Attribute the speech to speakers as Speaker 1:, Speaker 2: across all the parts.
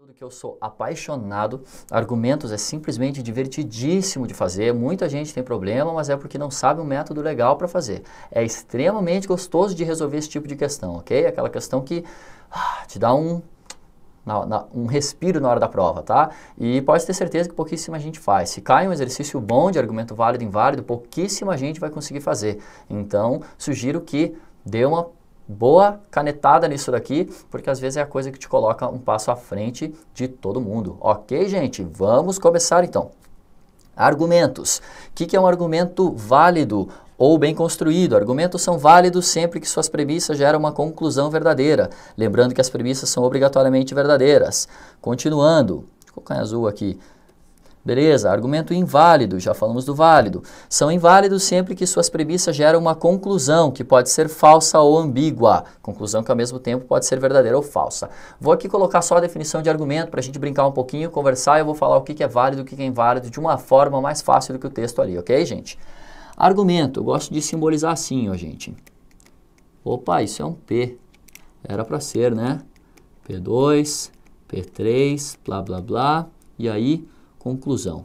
Speaker 1: Tudo que eu sou apaixonado, argumentos é simplesmente divertidíssimo de fazer. Muita gente tem problema, mas é porque não sabe um método legal para fazer. É extremamente gostoso de resolver esse tipo de questão, ok? Aquela questão que ah, te dá um na, na, um respiro na hora da prova, tá? E pode ter certeza que pouquíssima gente faz. Se cai um exercício bom de argumento válido e inválido, pouquíssima gente vai conseguir fazer. Então, sugiro que dê uma boa canetada nisso daqui, porque às vezes é a coisa que te coloca um passo à frente de todo mundo. Ok, gente? Vamos começar então. Argumentos. O que, que é um argumento válido ou bem construído. Argumentos são válidos sempre que suas premissas geram uma conclusão verdadeira. Lembrando que as premissas são obrigatoriamente verdadeiras. Continuando, vou colocar em azul aqui. Beleza, argumento inválido, já falamos do válido. São inválidos sempre que suas premissas geram uma conclusão que pode ser falsa ou ambígua. Conclusão que ao mesmo tempo pode ser verdadeira ou falsa. Vou aqui colocar só a definição de argumento para a gente brincar um pouquinho, conversar e eu vou falar o que, é válido e o que, que é inválido de uma forma mais fácil do que o texto ali, ok, gente? Argumento, eu gosto de simbolizar assim, ó, gente. Opa, isso é um P. Era para ser, né? P2, P3, blá blá blá. E aí conclusão.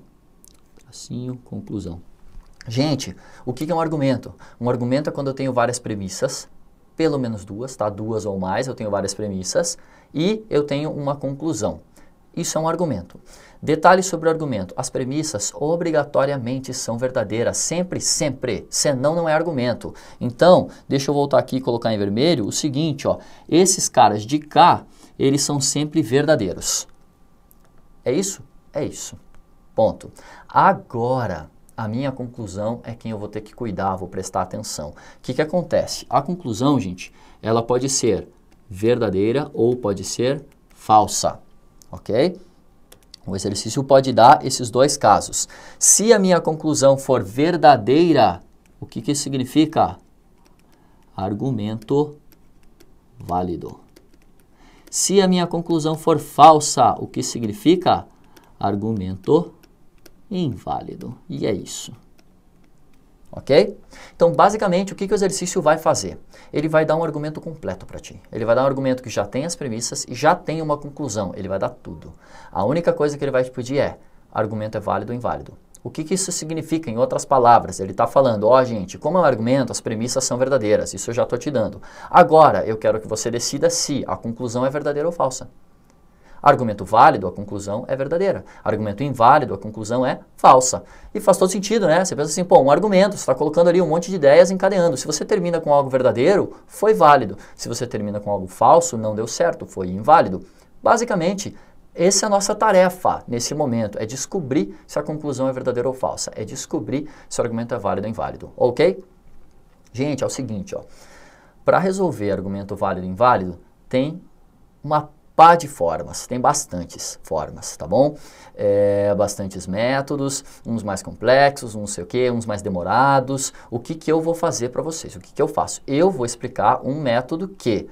Speaker 1: Tracinho, conclusão. Gente, o que é um argumento? Um argumento é quando eu tenho várias premissas, pelo menos duas, tá? Duas ou mais, eu tenho várias premissas e eu tenho uma conclusão. Isso é um argumento. Detalhe sobre o argumento. As premissas obrigatoriamente são verdadeiras, sempre, sempre. Senão não é argumento. Então, deixa eu voltar aqui e colocar em vermelho o seguinte, ó. Esses caras de cá, eles são sempre verdadeiros. É isso? É isso. Ponto. Agora, a minha conclusão é quem eu vou ter que cuidar, vou prestar atenção. O que, que acontece? A conclusão, gente, ela pode ser verdadeira ou pode ser falsa, ok? O exercício pode dar esses dois casos. Se a minha conclusão for verdadeira, o que, que isso significa? Argumento válido. Se a minha conclusão for falsa, o que significa? Argumento inválido. E é isso. Ok? Então, basicamente, o que, que o exercício vai fazer? Ele vai dar um argumento completo para ti. Ele vai dar um argumento que já tem as premissas e já tem uma conclusão. Ele vai dar tudo. A única coisa que ele vai te pedir é: argumento é válido ou inválido. O que, que, isso significa? Em outras palavras, ele está falando, ó oh, gente, como é um argumento, as premissas são verdadeiras, isso eu já estou te dando. Agora, eu quero que você decida se a conclusão é verdadeira ou falsa. Argumento válido, a conclusão é verdadeira. Argumento inválido, a conclusão é falsa. E faz todo sentido, né? Você pensa assim, pô, um argumento, você está colocando ali um monte de ideias encadeando. Se você termina com algo verdadeiro, foi válido. Se você termina com algo falso, não deu certo, foi inválido. Basicamente, essa é a nossa tarefa nesse momento, é descobrir se a conclusão é verdadeira ou falsa, é descobrir se o argumento é válido ou inválido, ok? Gente, é o seguinte, ó. Para resolver argumento válido ou inválido, tem uma pá de formas, tem bastantes formas, tá bom? É, bastantes métodos, uns mais complexos, uns sei o que, uns mais demorados. O que, que eu vou fazer para vocês? O que, que eu faço? Eu vou explicar um método que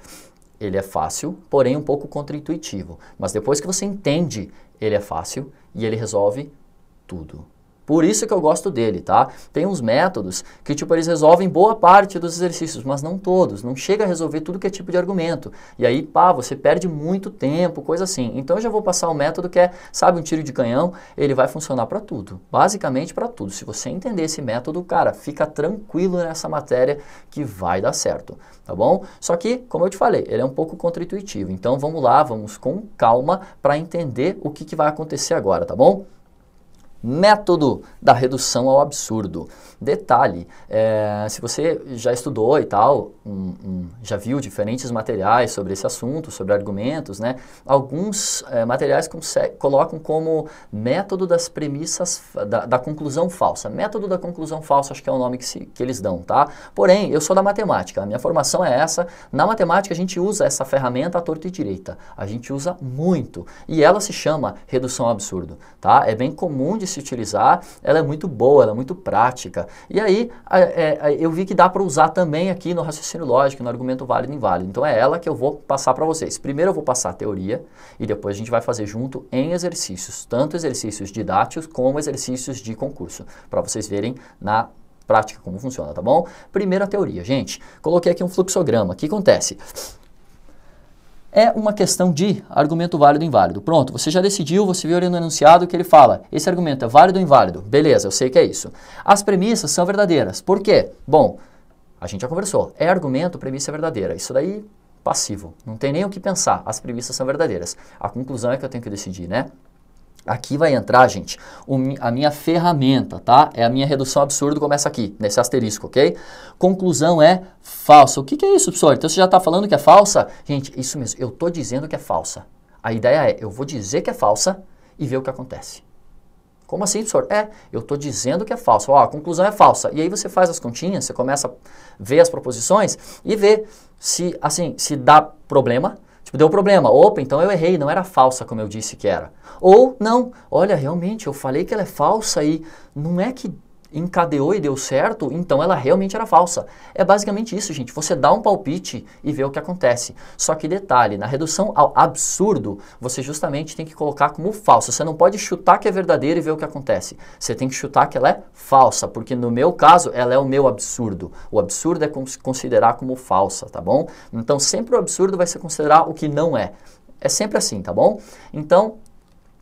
Speaker 1: ele é fácil, porém um pouco contraintuitivo. Mas depois que você entende, ele é fácil e ele resolve tudo. Por isso que eu gosto dele, tá? Tem uns métodos que, tipo, eles resolvem boa parte dos exercícios, mas não todos. Não chega a resolver tudo que é tipo de argumento. E aí, pá, você perde muito tempo, coisa assim. Então, eu já vou passar um método que é, sabe, um tiro de canhão, ele vai funcionar para tudo. Basicamente para tudo. Se você entender esse método, cara, fica tranquilo nessa matéria que vai dar certo, tá bom? Só que, como eu te falei, ele é um pouco contra-intuitivo. Então, vamos lá, vamos com calma para entender o que, que vai acontecer agora, tá bom? método da redução ao absurdo. Detalhe, é, se você já estudou e tal, um, um, já viu diferentes materiais sobre esse assunto, sobre argumentos, né? Alguns é, materiais colocam como método das premissas, da, da, conclusão falsa. Método da conclusão falsa, acho que é o nome que, se, que eles dão, tá? Porém, eu sou da matemática, a minha formação é essa. Na matemática a gente usa essa ferramenta à torta e direita. A gente usa muito. E ela se chama redução ao absurdo, tá? É bem comum de se utilizar, ela é muito boa, ela é muito prática. E aí é, eu vi que dá para usar também aqui no raciocínio lógico, no argumento válido e inválido. Então é ela que eu vou passar para vocês. Primeiro eu vou passar a teoria e depois a gente vai fazer junto em exercícios, tanto exercícios didáticos como exercícios de concurso, para vocês verem na prática como funciona, tá bom? Primeira teoria, gente. Coloquei aqui um fluxograma. O que acontece? é uma questão de argumento válido ou inválido. Pronto, você já decidiu, você viu ali no enunciado que ele fala. Esse argumento é válido ou inválido? Beleza, eu sei que é isso. As premissas são verdadeiras. Por quê? Bom, a gente já conversou. É argumento, premissa é verdadeira. Isso daí, passivo. Não tem nem o que pensar. As premissas são verdadeiras. A conclusão é que eu tenho que decidir, né? Aqui vai entrar, gente, a minha ferramenta, tá? É a minha redução absurda, começa aqui, nesse asterisco, ok? Conclusão é falsa. O que, que é isso, professor? Então você já está falando que é falsa? Gente, isso mesmo, eu estou dizendo que é falsa. A ideia é, eu vou dizer que é falsa e ver o que acontece. Como assim, professor? É, eu estou dizendo que é falsa. Ó, a conclusão é falsa. E aí você faz as continhas, você começa a ver as proposições e ver se, assim, se dá problema, Tipo, deu problema. Opa, então eu errei, não era falsa como eu disse que era. Ou não, olha, realmente, eu falei que ela é falsa e não é que encadeou e deu certo, então ela realmente era falsa. É basicamente isso, gente. Você dá um palpite e vê o que acontece. Só que detalhe, na redução ao absurdo, você justamente tem que colocar como falsa. Você não pode chutar que é verdadeira e ver o que acontece. Você tem que chutar que ela é falsa, porque no meu caso, ela é o meu absurdo. O absurdo é considerar como falsa, tá bom? Então sempre o absurdo vai ser considerar o que não é. É sempre assim, tá bom? Então,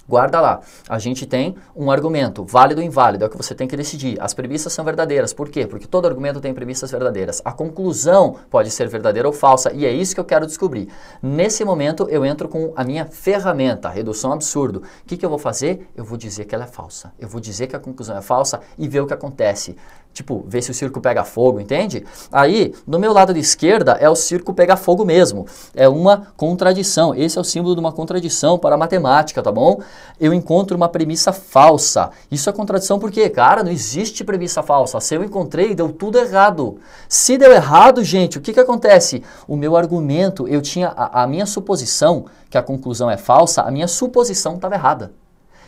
Speaker 1: Guarda lá, a gente tem um argumento, válido ou inválido, é o que você tem que decidir. As premissas são verdadeiras, por quê? Porque todo argumento tem premissas verdadeiras. A conclusão pode ser verdadeira ou falsa, e é isso que eu quero descobrir. Nesse momento, eu entro com a minha ferramenta, redução absurdo. O que, que eu vou fazer? Eu vou dizer que ela é falsa. Eu vou dizer que a conclusão é falsa e ver o que acontece. Tipo, ver se o circo pega fogo, entende? Aí, no meu lado de esquerda, é o circo pega fogo mesmo. É uma contradição. Esse é o símbolo de uma contradição para a matemática, tá bom? eu encontro uma premissa falsa. Isso é contradição porque, cara, não existe premissa falsa. Se eu encontrei, deu tudo errado. Se deu errado, gente, o que, que acontece? O meu argumento, eu tinha a, a minha suposição que a conclusão é falsa, a minha suposição estava errada.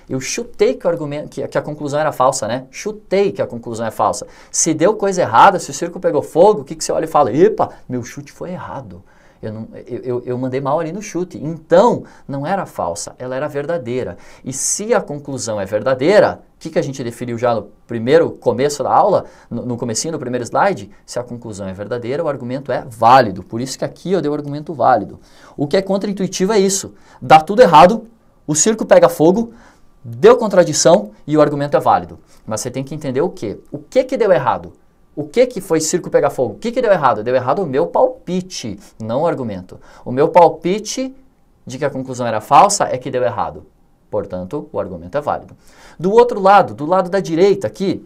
Speaker 1: Eu chutei que, o argumento, que, que, a conclusão era falsa, né? Chutei que a conclusão é falsa. Se deu coisa errada, se o circo pegou fogo, o que, que você olha e fala? Epa, meu chute foi errado. Eu, não, eu, eu, eu mandei mal ali no chute. Então, não era falsa, ela era verdadeira. E se a conclusão é verdadeira, o que, que a gente definiu já no primeiro começo da aula, no, no comecinho, no primeiro slide? Se a conclusão é verdadeira, o argumento é válido. Por isso que aqui eu dei o argumento válido. O que é contraintuitivo é isso. Dá tudo errado, o circo pega fogo, deu contradição e o argumento é válido. Mas você tem que entender o quê? O que que deu errado? O que que foi circo pegar fogo? O que que deu errado? Deu errado o meu palpite, não o argumento. O meu palpite de que a conclusão era falsa é que deu errado. Portanto, o argumento é válido. Do outro lado, do lado da direita aqui,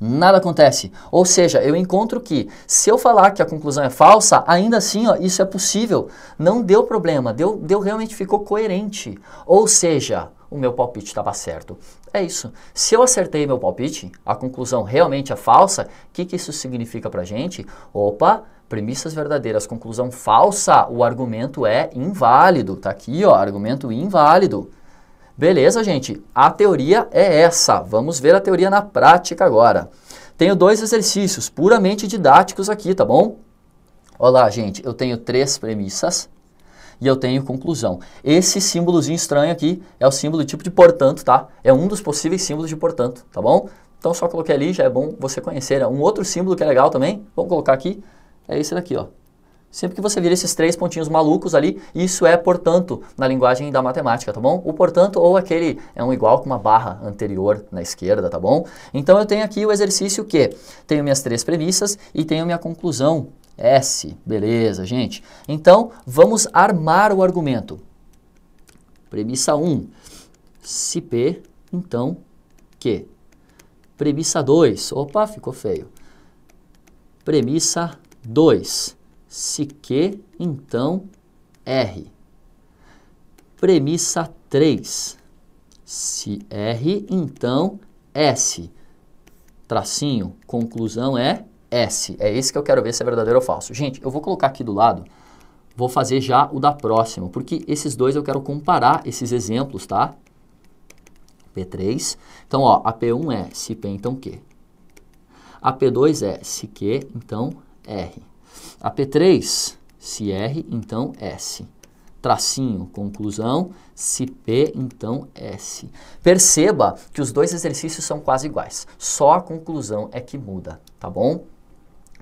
Speaker 1: nada acontece. Ou seja, eu encontro que se eu falar que a conclusão é falsa, ainda assim ó, isso é possível. Não deu problema, deu, deu realmente ficou coerente. Ou seja, o meu palpite estava certo. É isso. Se eu acertei meu palpite, a conclusão realmente é falsa, o que, que isso significa a gente? Opa, premissas verdadeiras, conclusão falsa, o argumento é inválido. Tá aqui, ó, argumento inválido. Beleza, gente? A teoria é essa. Vamos ver a teoria na prática agora. Tenho dois exercícios puramente didáticos aqui, tá bom? Olá, gente, eu tenho três premissas e eu tenho conclusão. Esse símbolozinho estranho aqui é o símbolo tipo de portanto, tá? É um dos possíveis símbolos de portanto, tá bom? Então só coloquei ali, já é bom você conhecer. É um outro símbolo que é legal também, vamos colocar aqui, é esse daqui, ó. Sempre que você vira esses três pontinhos malucos ali, isso é portanto na linguagem da matemática, tá bom? O portanto ou aquele é um igual com uma barra anterior na esquerda, tá bom? Então eu tenho aqui o exercício que tenho minhas três premissas e tenho minha conclusão S, beleza, gente. Então, vamos armar o argumento. Premissa 1, se P, então Q. Premissa 2, opa, ficou feio. Premissa 2, se Q, então R. Premissa 3, se R, então S. Tracinho, conclusão é S. É esse que eu quero ver se é verdadeiro ou falso. Gente, eu vou colocar aqui do lado, vou fazer já o da próxima, porque esses dois eu quero comparar esses exemplos, tá? P3. Então, ó, a P1 é se P, então Q. A P2 é se Q, então R. A P3, se R, então S. Tracinho, conclusão, se P, então S. Perceba que os dois exercícios são quase iguais, só a conclusão é que muda, tá bom?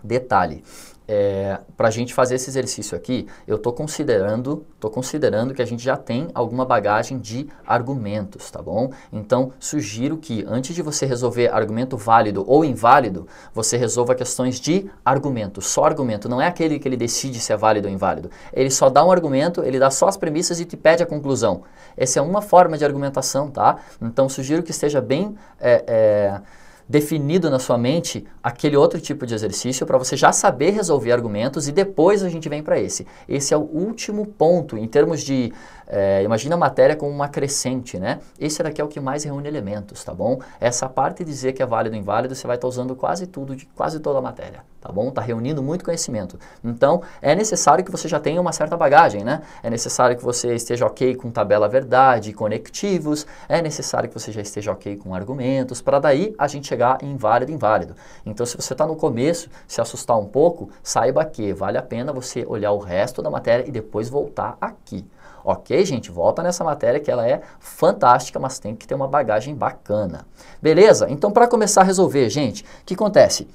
Speaker 1: Detalhe, é, para a gente fazer esse exercício aqui, eu estou considerando, tô considerando que a gente já tem alguma bagagem de argumentos, tá bom? Então, sugiro que antes de você resolver argumento válido ou inválido, você resolva questões de argumento, só argumento. Não é aquele que ele decide se é válido ou inválido. Ele só dá um argumento, ele dá só as premissas e te pede a conclusão. Essa é uma forma de argumentação, tá? Então, sugiro que esteja bem... É, é, definido na sua mente aquele outro tipo de exercício para você já saber resolver argumentos e depois a gente vem para esse. Esse é o último ponto em termos de é, imagina a matéria como uma crescente, né? Esse daqui é o que mais reúne elementos, tá bom? Essa parte dizer que é válido ou inválido, você vai estar tá usando quase tudo, de quase toda a matéria, tá bom? Está reunindo muito conhecimento. Então, é necessário que você já tenha uma certa bagagem, né? É necessário que você esteja ok com tabela verdade, conectivos, é necessário que você já esteja ok com argumentos, para daí a gente chegar em válido e inválido. Então, se você está no começo, se assustar um pouco, saiba que vale a pena você olhar o resto da matéria e depois voltar aqui. Ok, gente? Volta nessa matéria que ela é fantástica, mas tem que ter uma bagagem bacana. Beleza? Então, para começar a resolver, gente, o que acontece?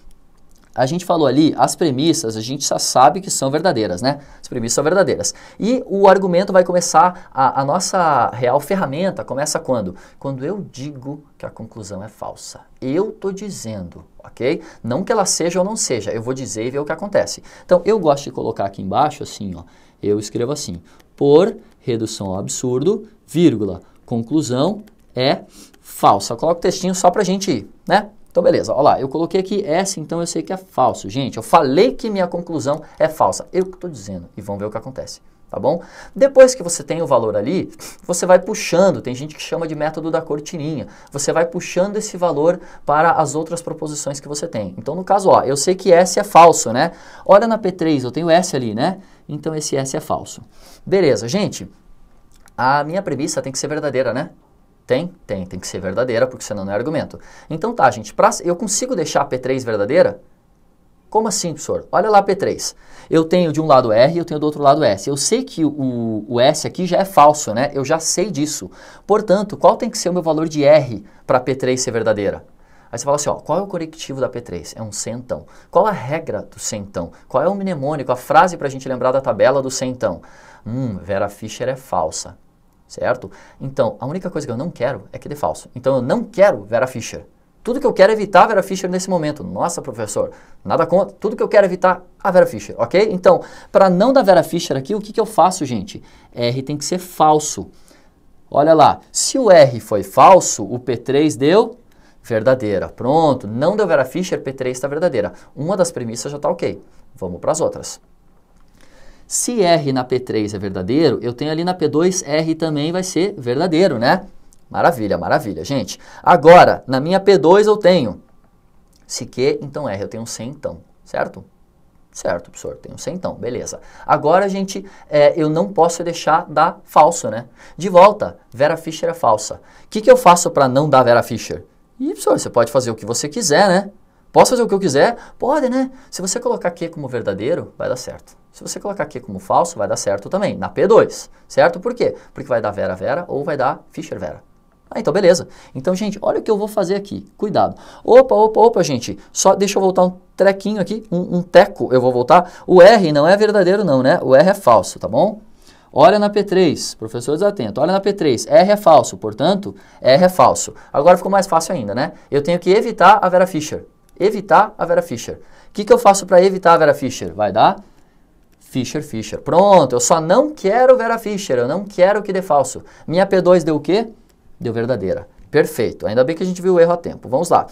Speaker 1: a gente falou ali, as premissas a gente já sabe que são verdadeiras, né? As premissas são verdadeiras. E o argumento vai começar, a, a, nossa real ferramenta começa quando? Quando eu digo que a conclusão é falsa. Eu estou dizendo, ok? Não que ela seja ou não seja, eu vou dizer e ver o que acontece. Então, eu gosto de colocar aqui embaixo assim, ó, eu escrevo assim, por redução ao absurdo, vírgula. Conclusão é falsa. Coloca o textinho só para a gente ir, né? Então, beleza. Olha lá, eu coloquei aqui essa, então eu sei que é falso. Gente, eu falei que minha conclusão é falsa. Eu que estou dizendo. E vamos ver o que acontece tá bom? Depois que você tem o valor ali, você vai puxando, tem gente que chama de método da cortininha, você vai puxando esse valor para as outras proposições que você tem. Então, no caso, ó, eu sei que S é falso, né? Olha na P3, eu tenho S ali, né? Então, esse S é falso. Beleza, gente, a minha premissa tem que ser verdadeira, né? Tem? Tem, tem que ser verdadeira, porque senão não é argumento. Então tá, gente, pra, eu consigo deixar a P3 verdadeira? Como assim, professor? Olha lá P3. Eu tenho de um lado R e eu tenho do outro lado S. Eu sei que o, o S aqui já é falso, né? Eu já sei disso. Portanto, qual tem que ser o meu valor de R para P3 ser verdadeira? Aí você fala assim, ó, qual é o corretivo da P3? É um centão. Qual a regra do centão? Qual é o mnemônico, a frase para a gente lembrar da tabela do centão? Hum, Vera Fischer é falsa, certo? Então, a única coisa que eu não quero é que dê falso. Então, eu não quero Vera Fischer. Tudo que eu quero evitar a Vera Fischer nesse momento. Nossa, professor, nada contra. Tudo que eu quero evitar a Vera Fischer, ok? Então, para não dar Vera Fischer aqui, o que, que eu faço, gente? R tem que ser falso. Olha lá, se o R foi falso, o P3 deu verdadeira. Pronto, não deu Vera Fischer, P3 está verdadeira. Uma das premissas já está ok. Vamos para as outras. Se R na P3 é verdadeiro, eu tenho ali na P2, R também vai ser verdadeiro, né? Maravilha, maravilha, gente. Agora, na minha P2 eu tenho se Q, então R, eu tenho um centão, certo? Certo, professor, tenho um centão, beleza. Agora, gente, é, eu não posso deixar dar falso, né? De volta, Vera Fischer é falsa. O que, que eu faço para não dar Vera Fischer? E, professor, você pode fazer o que você quiser, né? Posso fazer o que eu quiser? Pode, né? Se você colocar Q como verdadeiro, vai dar certo. Se você colocar Q como falso, vai dar certo também, na P2, certo? Por quê? Porque vai dar Vera Vera ou vai dar Fischer Vera. Ah, então beleza. Então, gente, olha o que eu vou fazer aqui. Cuidado. Opa, opa, opa, gente. Só deixa eu voltar um trequinho aqui, um, um teco. Eu vou voltar. O R não é verdadeiro não, né? O R é falso, tá bom? Olha na P3, professores atentos, olha na P3, R é falso, portanto, R é falso. Agora ficou mais fácil ainda, né? Eu tenho que evitar a Vera Fischer. Evitar a Vera Fischer. O que, que eu faço para evitar a Vera Fischer? Vai dar Fischer, Fischer. Pronto, eu só não quero Vera Fischer, eu não quero que dê falso. Minha P2 deu o quê? Deu verdadeira. Perfeito. Ainda bem que a gente viu o erro a tempo. Vamos lá.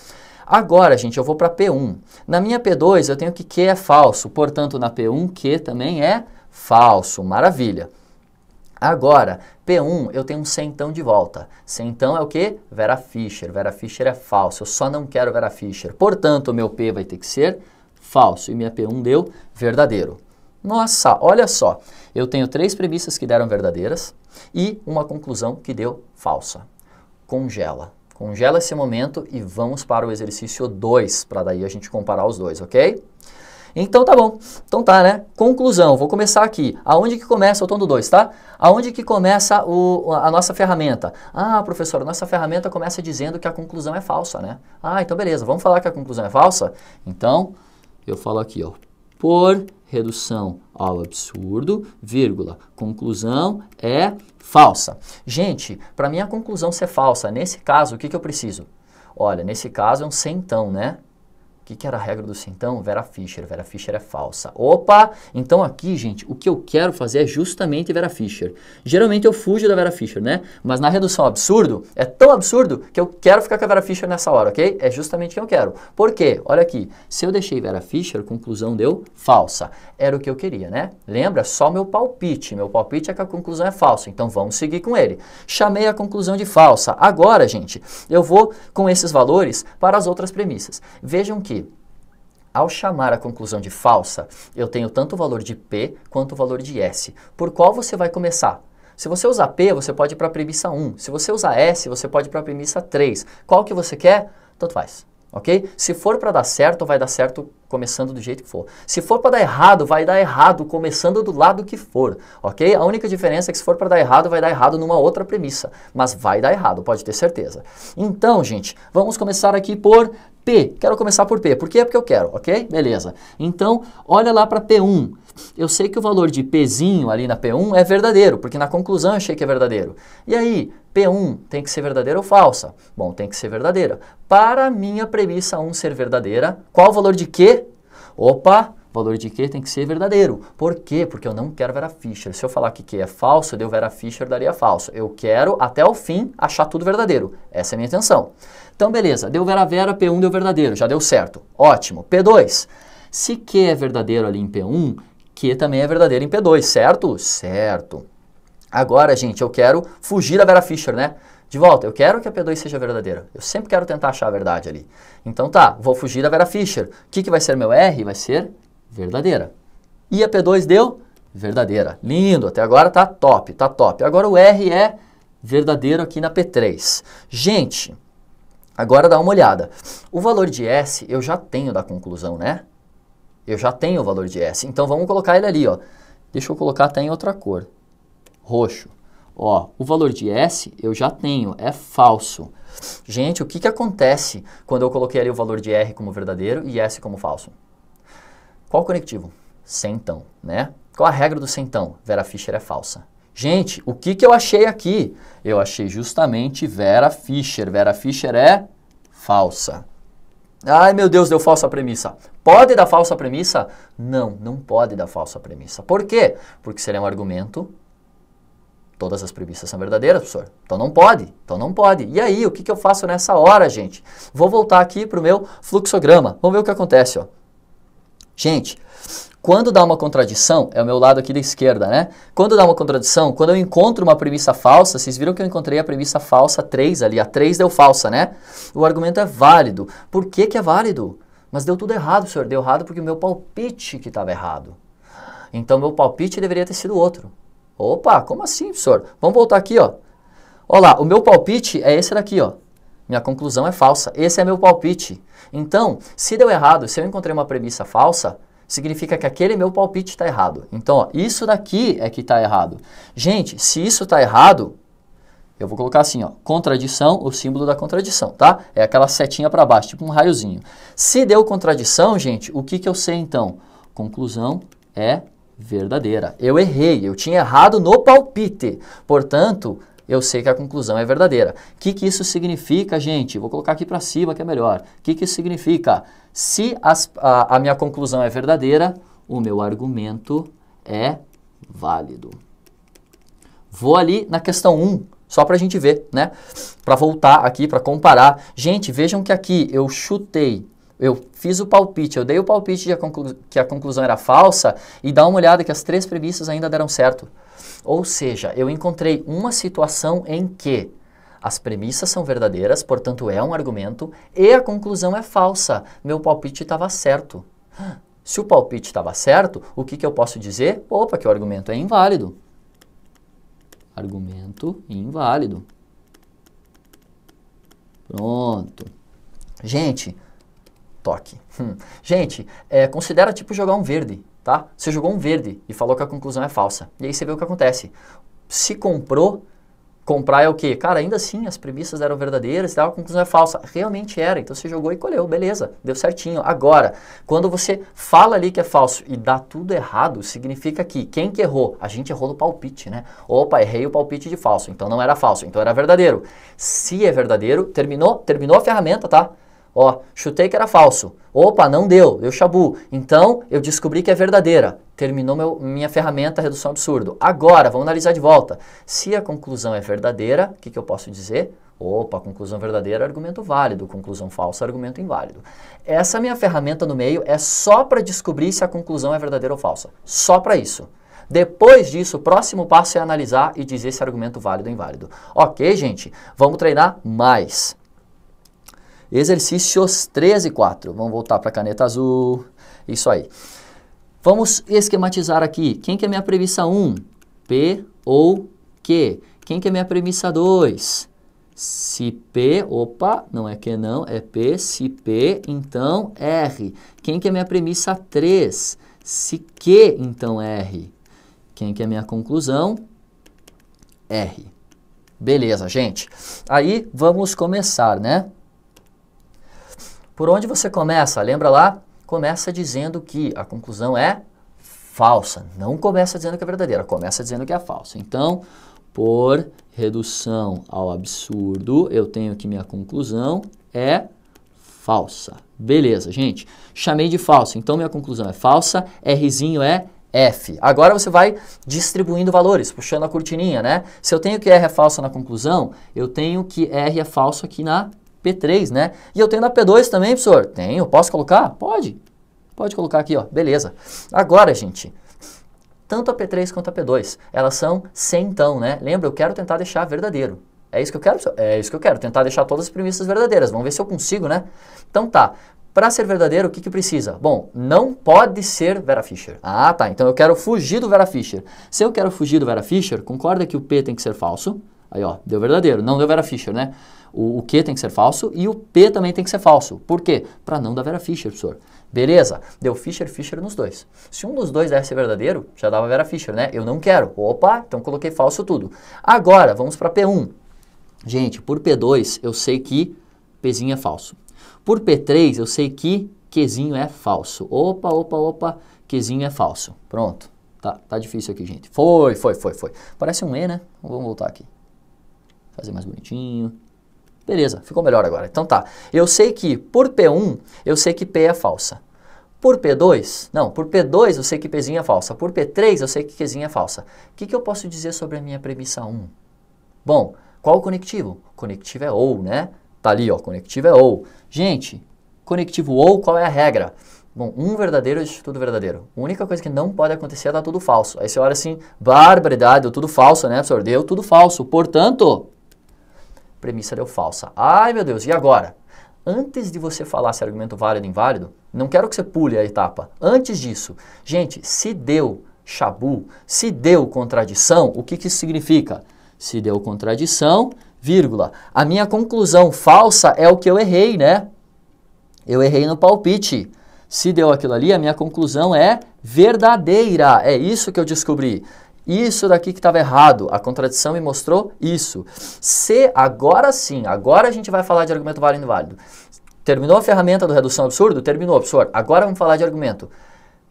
Speaker 1: Agora, gente, eu vou para P1. Na minha P2, eu tenho que Q é falso. Portanto, na P1, Q também é falso. Maravilha. Agora, P1, eu tenho um centão de volta. Centão é o que? Vera Fischer. Vera Fischer é falso. Eu só não quero Vera Fischer. Portanto, meu P vai ter que ser falso. E minha P1 deu verdadeiro. Nossa, olha só. Eu tenho três premissas que deram verdadeiras e uma conclusão que deu falsa congela. Congela esse momento e vamos para o exercício 2, para daí a gente comparar os dois, ok? Então tá bom. Então tá, né? Conclusão, vou começar aqui. Aonde que começa o tom do 2, tá? Aonde que começa o, a nossa ferramenta? Ah, professor, a nossa ferramenta começa dizendo que a conclusão é falsa, né? Ah, então beleza, vamos falar que a conclusão é falsa? Então, eu falo aqui, ó. Por redução ao absurdo, vírgula, conclusão é falsa. Gente, para minha conclusão ser falsa, nesse caso, o que, que eu preciso? Olha, nesse caso é um centão, né? que, que era a regra do Centão? Vera Fischer. Vera Fischer é falsa. Opa! Então aqui, gente, o que eu quero fazer é justamente Vera Fischer. Geralmente eu fujo da Vera Fischer, né? Mas na redução absurdo, é tão absurdo que eu quero ficar com a Vera Fischer nessa hora, ok? É justamente o que eu quero. Por quê? Olha aqui. Se eu deixei Vera Fischer, conclusão deu falsa. Era o que eu queria, né? Lembra? Só meu palpite. Meu palpite é que a conclusão é falsa. Então vamos seguir com ele. Chamei a conclusão de falsa. Agora, gente, eu vou com esses valores para as outras premissas. Vejam que ao chamar a conclusão de falsa, eu tenho tanto o valor de P quanto o valor de S. Por qual você vai começar? Se você usar P, você pode ir para a premissa 1. Se você usar S, você pode ir para a premissa 3. Qual que você quer? Tanto faz ok? Se for para dar certo, vai dar certo começando do jeito que for. Se for para dar errado, vai dar errado começando do lado que for, ok? A única diferença é que se for para dar errado, vai dar errado numa outra premissa, mas vai dar errado, pode ter certeza. Então, gente, vamos começar aqui por P. Quero começar por P, porque é porque eu quero, ok? Beleza. Então, olha lá para P1. Eu sei que o valor de Pzinho ali na P1 é verdadeiro, porque na conclusão eu achei que é verdadeiro. E aí, P1 tem que ser verdadeira ou falsa? Bom, tem que ser verdadeira. Para minha premissa 1 ser verdadeira, qual o valor de Q? Opa, valor de Q tem que ser verdadeiro. Por quê? Porque eu não quero Vera Fischer. Se eu falar que Q é falso, eu Vera Fischer daria falso. Eu quero, até o fim, achar tudo verdadeiro. Essa é a minha intenção. Então, beleza. Deu Vera Vera, P1 deu verdadeiro. Já deu certo. Ótimo. P2. Se Q é verdadeiro ali em P1, Q também é verdadeiro em P2, certo? Certo. Agora, gente, eu quero fugir da Vera Fischer, né? De volta, eu quero que a P2 seja verdadeira. Eu sempre quero tentar achar a verdade ali. Então tá, vou fugir da Vera Fischer. O que, que vai ser meu R? Vai ser verdadeira. E a P2 deu verdadeira. Lindo, até agora tá top, tá top. Agora o R é verdadeiro aqui na P3. Gente, agora dá uma olhada. O valor de S eu já tenho da conclusão, né? Eu já tenho o valor de S. Então vamos colocar ele ali, ó. Deixa eu colocar até em outra cor roxo. Ó, o valor de S eu já tenho, é falso. Gente, o que, que acontece quando eu coloquei ali o valor de R como verdadeiro e S como falso? Qual o conectivo? Centão, né? Qual a regra do centão? Vera Fischer é falsa. Gente, o que, que eu achei aqui? Eu achei justamente Vera Fischer. Vera Fischer é falsa. Ai meu Deus, deu falsa premissa. Pode dar falsa premissa? Não, não pode dar falsa premissa. Por quê? Porque seria um argumento Todas as premissas são verdadeiras, professor? Então não pode, então não pode. E aí, o que, que eu faço nessa hora, gente? Vou voltar aqui para o meu fluxograma. Vamos ver o que acontece, ó. Gente, quando dá uma contradição, é o meu lado aqui da esquerda, né? Quando dá uma contradição, quando eu encontro uma premissa falsa, vocês viram que eu encontrei a premissa falsa 3 ali, a 3 deu falsa, né? O argumento é válido. Por que, que é válido? Mas deu tudo errado, senhor. Deu errado porque o meu palpite que estava errado. Então, meu palpite deveria ter sido outro. Opa, como assim, professor? Vamos voltar aqui, ó. Olha lá, o meu palpite é esse daqui, ó. Minha conclusão é falsa. Esse é meu palpite. Então, se deu errado, se eu encontrei uma premissa falsa, significa que aquele meu palpite está errado. Então, ó, isso daqui é que está errado. Gente, se isso está errado, eu vou colocar assim, ó, contradição, o símbolo da contradição, tá? É aquela setinha para baixo, tipo um raiozinho. Se deu contradição, gente, o que, que eu sei então? Conclusão é verdadeira. Eu errei, eu tinha errado no palpite. Portanto, eu sei que a conclusão é verdadeira. O que, que isso significa, gente? Vou colocar aqui para cima que é melhor. O que, que isso significa? Se as, a, a minha conclusão é verdadeira, o meu argumento é válido. Vou ali na questão 1, só para a gente ver, né? Para voltar aqui, para comparar. Gente, vejam que aqui eu chutei eu fiz o palpite, eu dei o palpite de a que a conclusão era falsa e dá uma olhada que as três premissas ainda deram certo. Ou seja, eu encontrei uma situação em que as premissas são verdadeiras, portanto é um argumento, e a conclusão é falsa. Meu palpite estava certo. Se o palpite estava certo, o que, que eu posso dizer? Opa, que o argumento é inválido. Argumento inválido. Pronto. Gente, Hum. Gente, é, considera tipo jogar um verde, tá? Você jogou um verde e falou que a conclusão é falsa. E aí você vê o que acontece. Se comprou, comprar é o quê? Cara, ainda assim as premissas eram verdadeiras, a conclusão é falsa. Realmente era, então você jogou e colheu, beleza, deu certinho. Agora, quando você fala ali que é falso e dá tudo errado, significa que quem que errou? A gente errou no palpite, né? Opa, errei o palpite de falso, então não era falso, então era verdadeiro. Se é verdadeiro, terminou, terminou a ferramenta, tá? Ó, chutei que era falso. Opa, não deu, deu chabu. Então, eu descobri que é verdadeira. Terminou meu, minha ferramenta redução absurdo. Agora, vamos analisar de volta. Se a conclusão é verdadeira, o que, que eu posso dizer? Opa, conclusão verdadeira, argumento válido. Conclusão falsa, argumento inválido. Essa minha ferramenta no meio é só para descobrir se a conclusão é verdadeira ou falsa. Só para isso. Depois disso, o próximo passo é analisar e dizer se argumento válido ou inválido. Ok, gente? Vamos treinar mais. Exercícios 3 e 4. Vamos voltar para a caneta azul. Isso aí. Vamos esquematizar aqui. Quem que é minha premissa 1? P ou Q. Quem que é minha premissa 2? Se P, opa, não é Q não, é P. Se P, então R. Quem que é minha premissa 3? Se Q, então R. Quem que é minha conclusão? R. Beleza, gente. Aí vamos começar, né? Por onde você começa? Lembra lá? Começa dizendo que a conclusão é falsa. Não começa dizendo que é verdadeira, começa dizendo que é falsa. Então, por redução ao absurdo, eu tenho que minha conclusão é falsa. Beleza, gente. Chamei de falsa, então minha conclusão é falsa, Rzinho é F. Agora você vai distribuindo valores, puxando a cortininha, né? Se eu tenho que R é falso na conclusão, eu tenho que R é falso aqui na P3, né? E eu tenho na P2 também, professor? Tenho, posso colocar? Pode. Pode colocar aqui, ó. Beleza. Agora, gente, tanto a P3 quanto a P2, elas são centão, né? Lembra, eu quero tentar deixar verdadeiro. É isso que eu quero, professor? É isso que eu quero, tentar deixar todas as premissas verdadeiras. Vamos ver se eu consigo, né? Então tá. Para ser verdadeiro, o que, que precisa? Bom, não pode ser Vera Fischer. Ah, tá. Então eu quero fugir do Vera Fischer. Se eu quero fugir do Vera Fischer, concorda que o P tem que ser falso? Aí, ó, deu verdadeiro. Não deu Vera Fischer, né? O, o Q tem que ser falso e o P também tem que ser falso. Por quê? Para não dar Vera Fischer, professor. Beleza, deu Fischer, Fischer nos dois. Se um dos dois desse verdadeiro, já dava Vera Fischer, né? Eu não quero. Opa, então coloquei falso tudo. Agora, vamos para P1. Gente, por P2 eu sei que Pzinho é falso. Por P3 eu sei que Qzinho é falso. Opa, opa, opa, Qzinho é falso. Pronto. Tá, tá difícil aqui, gente. Foi, foi, foi, foi. Parece um E, né? Vamos voltar aqui. Fazer mais bonitinho. Beleza, ficou melhor agora. Então tá. Eu sei que por P1, eu sei que P é falsa. Por P2, não, por P2 eu sei que P é falsa. Por P3 eu sei que Q é falsa. O que, que eu posso dizer sobre a minha premissa 1? Bom, qual o conectivo? Conectivo é ou, né? Tá ali, ó, conectivo é ou. Gente, conectivo ou, qual é a regra? Bom, um verdadeiro diz é tudo verdadeiro. A única coisa que não pode acontecer é dar tudo falso. Aí você olha assim, barbaridade, deu tudo falso, né, professor? Deu tudo falso. Portanto, premissa deu falsa. Ai meu Deus, e agora? Antes de você falar se é argumento válido ou inválido, não quero que você pule a etapa. Antes disso, gente, se deu chabu, se deu contradição, o que, que isso significa? Se deu contradição, vírgula. A minha conclusão falsa é o que eu errei, né? Eu errei no palpite. Se deu aquilo ali, a minha conclusão é verdadeira. É isso que eu descobri. Isso daqui que estava errado, a contradição me mostrou isso. Se agora sim, agora a gente vai falar de argumento válido e inválido. Terminou a ferramenta do redução absurdo? Terminou, professor. Agora vamos falar de argumento.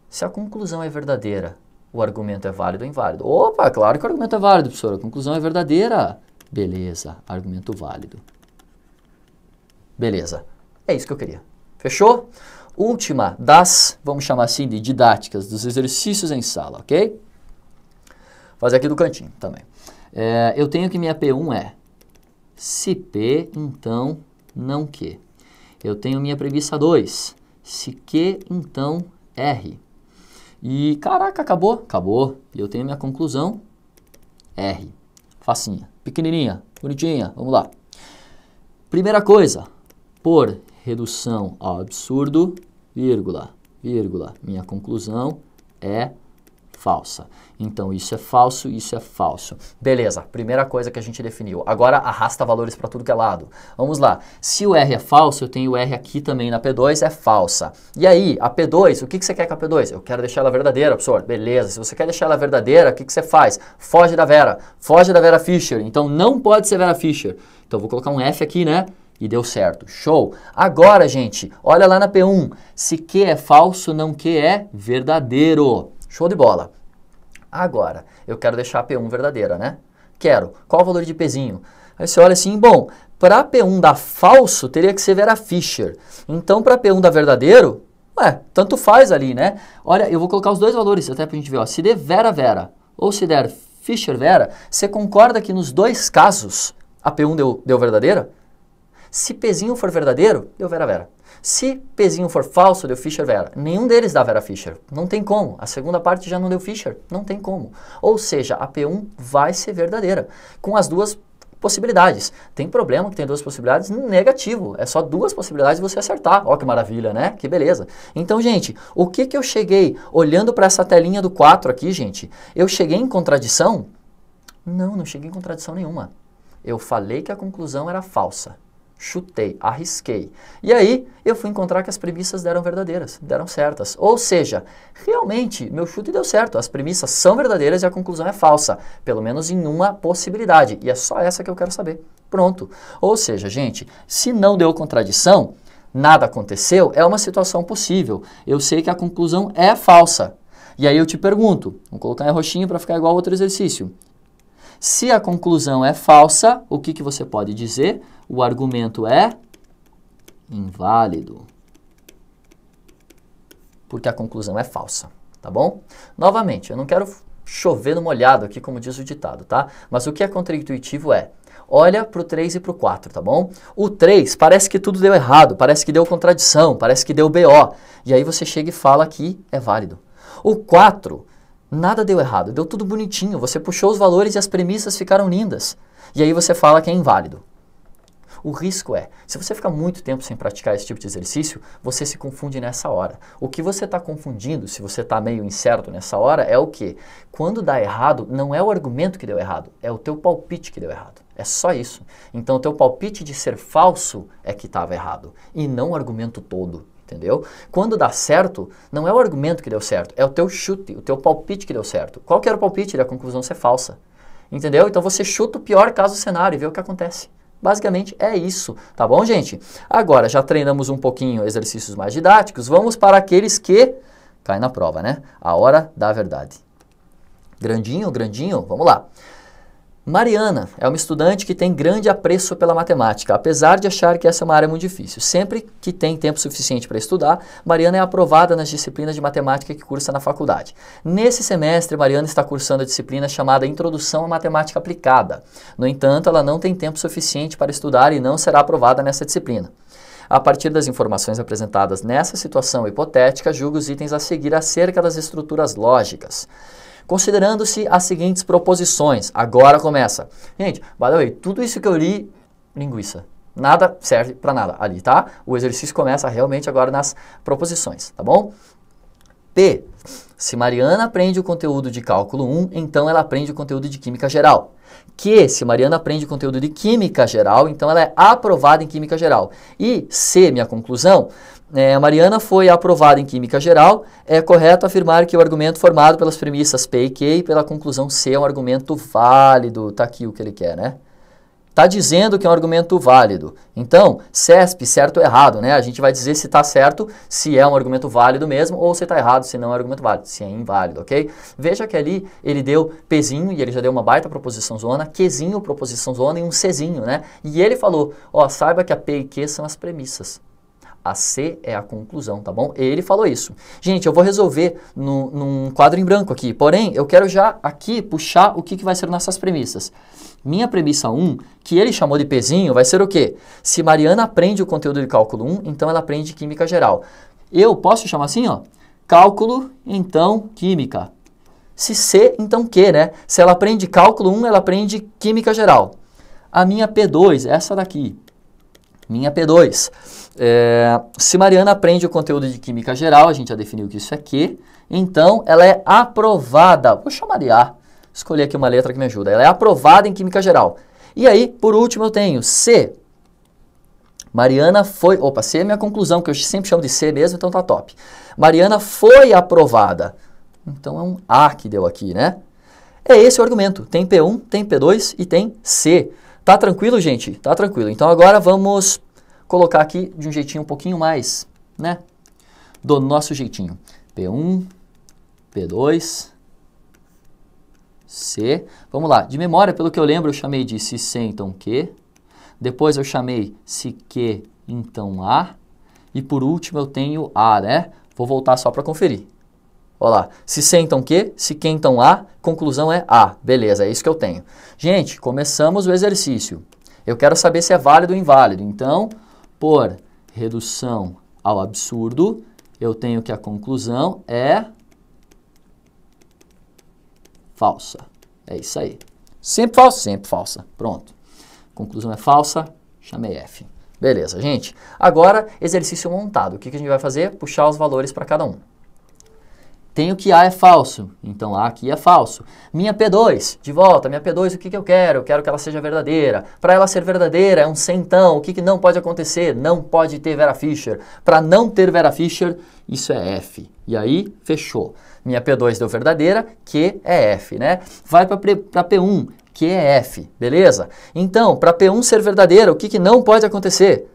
Speaker 1: Se a conclusão é verdadeira, o argumento é válido ou inválido? Opa, claro que o argumento é válido, professor. A conclusão é verdadeira. Beleza, argumento válido. Beleza. É isso que eu queria. Fechou? Última das, vamos chamar assim, de didáticas, dos exercícios em sala, ok? fazer aqui do cantinho também. É, eu tenho que minha P1 é se P, então não Q. Eu tenho minha premissa 2, se Q, então R. E caraca, acabou? Acabou. E eu tenho minha conclusão R. Facinha, pequenininha, bonitinha, vamos lá. Primeira coisa, por redução ao absurdo, vírgula, vírgula, minha conclusão é R falsa. Então isso é falso, isso é falso. Beleza, primeira coisa que a gente definiu. Agora arrasta valores para tudo que é lado. Vamos lá. Se o R é falso, eu tenho o R aqui também na P2, é falsa. E aí, a P2, o que, que você quer com a P2? Eu quero deixar ela verdadeira, professor. Beleza, se você quer deixar ela verdadeira, o que, que você faz? Foge da Vera. Foge da Vera Fischer. Então não pode ser Vera Fischer. Então vou colocar um F aqui, né? E deu certo. Show! Agora, gente, olha lá na P1. Se Q é falso, não Q é verdadeiro. Show de bola. Agora, eu quero deixar a P1 verdadeira, né? Quero. Qual o valor de Pzinho? Aí você olha assim, bom, para P1 da falso, teria que ser Vera Fischer. Então, para P1 da verdadeiro, ué, tanto faz ali, né? Olha, eu vou colocar os dois valores até para a gente ver. Ó. Se der Vera Vera ou se der Fischer Vera, você concorda que nos dois casos a P1 deu, deu verdadeira? Se Pzinho for verdadeiro, deu Vera Vera. Se pezinho for falso, deu Fischer Vera. Nenhum deles dá Vera Fischer. Não tem como. A segunda parte já não deu Fischer. Não tem como. Ou seja, a P1 vai ser verdadeira. Com as duas possibilidades. Tem problema que tem duas possibilidades? Negativo. É só duas possibilidades você acertar. Ó que maravilha, né? Que beleza. Então, gente, o que que eu cheguei olhando para essa telinha do 4 aqui, gente? Eu cheguei em contradição? Não, não cheguei em contradição nenhuma. Eu falei que a conclusão era falsa chutei, arrisquei. E aí eu fui encontrar que as premissas deram verdadeiras, deram certas. Ou seja, realmente meu chute deu certo, as premissas são verdadeiras e a conclusão é falsa, pelo menos em uma possibilidade. E é só essa que eu quero saber. Pronto. Ou seja, gente, se não deu contradição, nada aconteceu, é uma situação possível. Eu sei que a conclusão é falsa. E aí eu te pergunto, vou colocar em roxinho para ficar igual ao outro exercício. Se a conclusão é falsa, o que, que você pode dizer? O argumento é inválido. Porque a conclusão é falsa, tá bom? Novamente, eu não quero chover no molhado aqui, como diz o ditado, tá? Mas o que é contraintuitivo é, olha para o 3 e para o 4, tá bom? O 3 parece que tudo deu errado, parece que deu contradição, parece que deu BO. E aí você chega e fala que é válido. O 4 Nada deu errado, deu tudo bonitinho, você puxou os valores e as premissas ficaram lindas. E aí você fala que é inválido. O risco é, se você ficar muito tempo sem praticar esse tipo de exercício, você se confunde nessa hora. O que você está confundindo, se você está meio incerto nessa hora, é o que? Quando dá errado, não é o argumento que deu errado, é o teu palpite que deu errado. É só isso. Então, o teu palpite de ser falso é que estava errado, e não o argumento todo entendeu? Quando dá certo, não é o argumento que deu certo, é o teu chute, o teu palpite que deu certo. Qual que era o palpite? a conclusão ser falsa, entendeu? Então você chuta o pior caso do cenário e vê o que acontece. Basicamente é isso, tá bom, gente? Agora, já treinamos um pouquinho exercícios mais didáticos, vamos para aqueles que caem na prova, né? A hora da verdade. Grandinho, grandinho, vamos lá. Mariana é uma estudante que tem grande apreço pela matemática, apesar de achar que essa é uma área muito difícil. Sempre que tem tempo suficiente para estudar, Mariana é aprovada nas disciplinas de matemática que cursa na faculdade. Nesse semestre, Mariana está cursando a disciplina chamada Introdução à Matemática Aplicada. No entanto, ela não tem tempo suficiente para estudar e não será aprovada nessa disciplina. A partir das informações apresentadas nessa situação hipotética, julga os itens a seguir acerca das estruturas lógicas considerando-se as seguintes proposições. Agora começa. Gente, by the way, tudo isso que eu li, linguiça. Nada serve para nada ali, tá? O exercício começa realmente agora nas proposições, tá bom? P. Se Mariana aprende o conteúdo de cálculo 1, então ela aprende o conteúdo de química geral. Q. Se Mariana aprende o conteúdo de química geral, então ela é aprovada em química geral. E C, minha conclusão, é, Mariana foi aprovada em Química Geral, é correto afirmar que o argumento formado pelas premissas P e Q e pela conclusão C é um argumento válido. Está aqui o que ele quer, né? Está dizendo que é um argumento válido. Então, CESP, certo ou errado, né? A gente vai dizer se está certo, se é um argumento válido mesmo, ou se está errado, se não é um argumento válido, se é inválido, ok? Veja que ali ele deu pezinho e ele já deu uma baita proposição zona, quezinho proposição zona e um Czinho, né? E ele falou, ó, saiba que a P e Q são as premissas. A C é a conclusão, tá bom? Ele falou isso. Gente, eu vou resolver no, num quadro em branco aqui, porém, eu quero já aqui puxar o que, que vai ser nossas premissas. Minha premissa 1, que ele chamou de pezinho, vai ser o quê? Se Mariana aprende o conteúdo de cálculo 1, então ela aprende química geral. Eu posso chamar assim, ó, cálculo, então química. Se C, então Q, né? Se ela aprende cálculo 1, ela aprende química geral. A minha P2, essa daqui. Minha P2 é, se Mariana aprende o conteúdo de química geral, a gente já definiu que isso é Q, então ela é aprovada. Vou chamar de A. Escolhi aqui uma letra que me ajuda. Ela é aprovada em química geral. E aí, por último, eu tenho C. Mariana foi. Opa, C é minha conclusão, que eu sempre chamo de C mesmo, então tá top. Mariana foi aprovada. Então é um A que deu aqui, né? É esse o argumento. Tem P1, tem P2 e tem C. Tá tranquilo, gente? Tá tranquilo. Então agora vamos colocar aqui de um jeitinho um pouquinho mais, né? Do nosso jeitinho. P1, P2, C. Vamos lá, de memória, pelo que eu lembro, eu chamei de se C, então Q. Depois eu chamei se Q, então A. E por último eu tenho A, né? Vou voltar só para conferir. Olha lá, se C então Q, se Q então A, conclusão é A. Beleza, é isso que eu tenho. Gente, começamos o exercício. Eu quero saber se é válido ou inválido. Então, por redução ao absurdo, eu tenho que a conclusão é falsa. É isso aí. Sempre falsa? Sempre falsa. Pronto. Conclusão é falsa, chamei F. Beleza, gente. Agora, exercício montado. O que, que a gente vai fazer? Puxar os valores para cada um. Tenho que A é falso, então A aqui é falso. Minha P2, de volta, minha P2, o que, que eu quero? Eu quero que ela seja verdadeira. Para ela ser verdadeira, é um centão. O que, que não pode acontecer? Não pode ter Vera Fischer. Para não ter Vera Fischer, isso é F. E aí, fechou. Minha P2 deu verdadeira, Q é F, né? Vai para P1, Q é F, beleza? Então, para P1 ser verdadeira, o que, que não pode acontecer?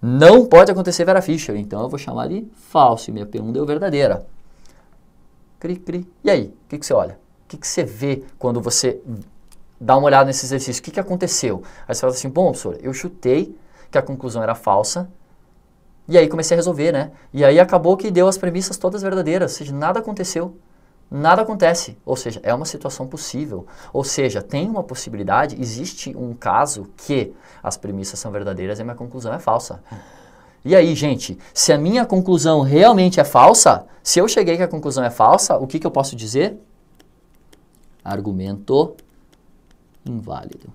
Speaker 1: Não pode acontecer Vera Fischer, então eu vou chamar de falso e minha P1 deu verdadeira cri, cri. E aí, o que, que você olha? O que, que você vê quando você dá uma olhada nesse exercício? O que, que aconteceu? Aí você fala assim, bom, professor, eu chutei que a conclusão era falsa, e aí comecei a resolver, né? E aí acabou que deu as premissas todas verdadeiras, ou seja, nada aconteceu. Nada acontece, ou seja, é uma situação possível. Ou seja, tem uma possibilidade, existe um caso que as premissas são verdadeiras e minha conclusão é falsa. E aí, gente, se a minha conclusão realmente é falsa, se eu cheguei que a conclusão é falsa, o que, que eu posso dizer? Argumento inválido.